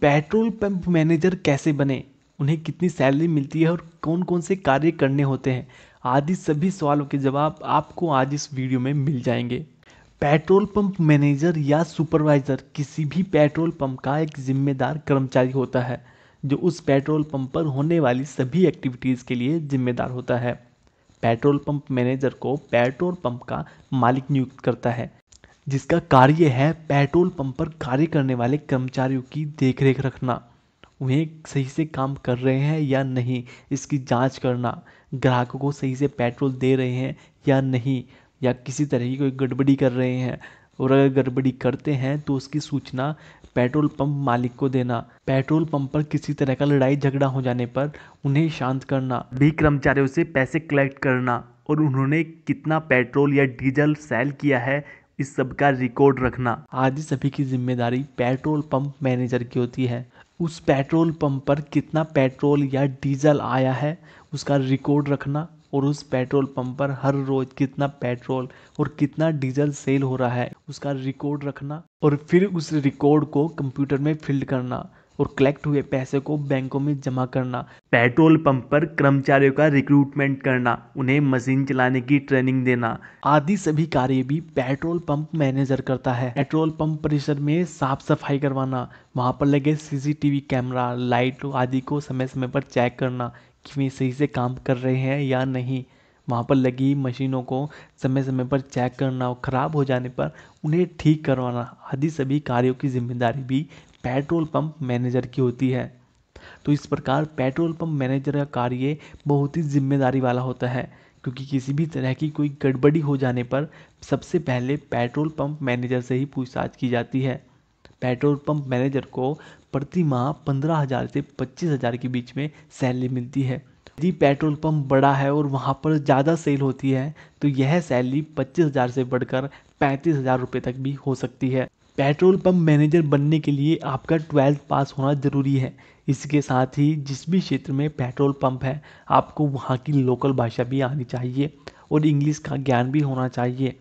petrol pump manager कैसे बने उन्हें कितनी सैलरी मिलती है और कौन कौन से कार्य करने होते हैं आदि सभी सवालों के जवाब आपको आज इस वीडियो में मिल जाएंगे पेट्रोल पंप मैनेजर या सुपरवाइज़र किसी भी पेट्रोल पंप का एक जिम्मेदार कर्मचारी होता है जो उस पेट्रोल पंप पर होने वाली सभी एक्टिविटीज़ के लिए जिम्मेदार होता है पेट्रोल पंप मैनेजर को पेट्रोल पंप का मालिक नियुक्त करता है जिसका कार्य है पेट्रोल पंप पर कार्य करने वाले कर्मचारियों की देखरेख रखना उन्हें सही से काम कर रहे हैं या नहीं इसकी जांच करना ग्राहकों को सही से पेट्रोल दे रहे हैं या नहीं या किसी तरह की कोई गड़बड़ी कर रहे हैं और अगर गड़बड़ी करते हैं तो उसकी सूचना पेट्रोल पंप मालिक को देना पेट्रोल पंप पर किसी तरह का लड़ाई झगड़ा हो जाने पर उन्हें शांत करना भी कर्मचारियों से पैसे कलेक्ट करना और उन्होंने कितना पेट्रोल या डीजल सेल किया है इस सब का रिकॉर्ड रखना आदि सभी की जिम्मेदारी पेट्रोल पंप मैनेजर की होती है उस पेट्रोल पंप पर कितना पेट्रोल या डीजल आया है उसका रिकॉर्ड रखना और उस पेट्रोल पंप पर हर रोज कितना पेट्रोल और कितना डीजल सेल हो रहा है उसका रिकॉर्ड रखना और फिर उस रिकॉर्ड को कंप्यूटर में फिल्ड करना और कलेक्ट हुए पैसे को बैंकों में जमा करना पेट्रोल पंप पर कर्मचारियों का रिक्रूटमेंट करना उन्हें मशीन चलाने की ट्रेनिंग देना आदि सभी कार्य भी पेट्रोल पंप मैनेजर करता है पेट्रोल पंप परिसर में साफ सफाई करवाना वहाँ पर लगे सीसीटीवी कैमरा लाइट आदि को समय समय पर चेक करना कि वे सही से काम कर रहे हैं या नहीं वहाँ पर लगी मशीनों को समय समय पर चेक करना और ख़राब हो जाने पर उन्हें ठीक करवाना आदि सभी कार्यों की जिम्मेदारी भी पेट्रोल पंप मैनेजर की होती है तो इस प्रकार पेट्रोल पंप मैनेजर का कार्य बहुत ही जिम्मेदारी वाला होता है क्योंकि किसी भी तरह की कोई गड़बड़ी हो जाने पर सबसे पहले पेट्रोल पंप मैनेजर से ही पूछताछ की जाती है पेट्रोल पंप मैनेजर को प्रति माह पंद्रह हज़ार से पच्चीस हज़ार के बीच में सैलरी मिलती है यदि पेट्रोल पंप बड़ा है और वहाँ पर ज़्यादा सेल होती है तो यह सैलरी पच्चीस हज़ार से बढ़कर पैंतीस हज़ार रुपये तक भी हो सकती है पेट्रोल पंप मैनेजर बनने के लिए आपका ट्वेल्थ पास होना ज़रूरी है इसके साथ ही जिस भी क्षेत्र में पेट्रोल पंप है आपको वहाँ की लोकल भाषा भी आनी चाहिए और इंग्लिश का ज्ञान भी होना चाहिए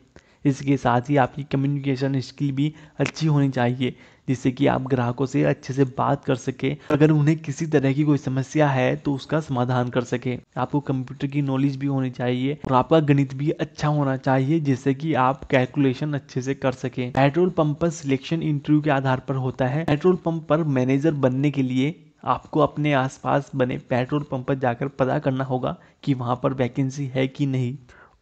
इसके साथ ही आपकी कम्युनिकेशन स्किल भी अच्छी होनी चाहिए जिससे कि आप ग्राहकों से अच्छे से बात कर सके अगर उन्हें किसी तरह की कोई समस्या है तो उसका समाधान कर सके आपको कंप्यूटर की नॉलेज भी होनी चाहिए और आपका गणित भी अच्छा होना चाहिए जिससे कि आप कैलकुलेशन अच्छे से कर सके पेट्रोल पंप पर सिलेक्शन इंटरव्यू के आधार पर होता है पेट्रोल पंप पर मैनेजर बनने के लिए आपको अपने आसपास बने पेट्रोल पंप पर जाकर पता करना होगा कि वहाँ पर वैकेंसी है कि नहीं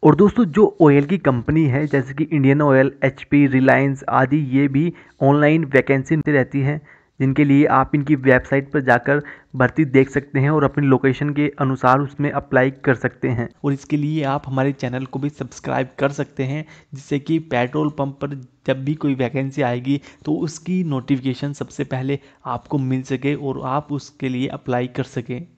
और दोस्तों जो ऑयल की कंपनी है जैसे कि इंडियन ऑयल एच रिलायंस आदि ये भी ऑनलाइन वैकेंसी रहती है जिनके लिए आप इनकी वेबसाइट पर जाकर भर्ती देख सकते हैं और अपनी लोकेशन के अनुसार उसमें अप्लाई कर सकते हैं और इसके लिए आप हमारे चैनल को भी सब्सक्राइब कर सकते हैं जिससे कि पेट्रोल पंप पर जब भी कोई वैकेंसी आएगी तो उसकी नोटिफिकेशन सबसे पहले आपको मिल सके और आप उसके लिए अप्लाई कर सकें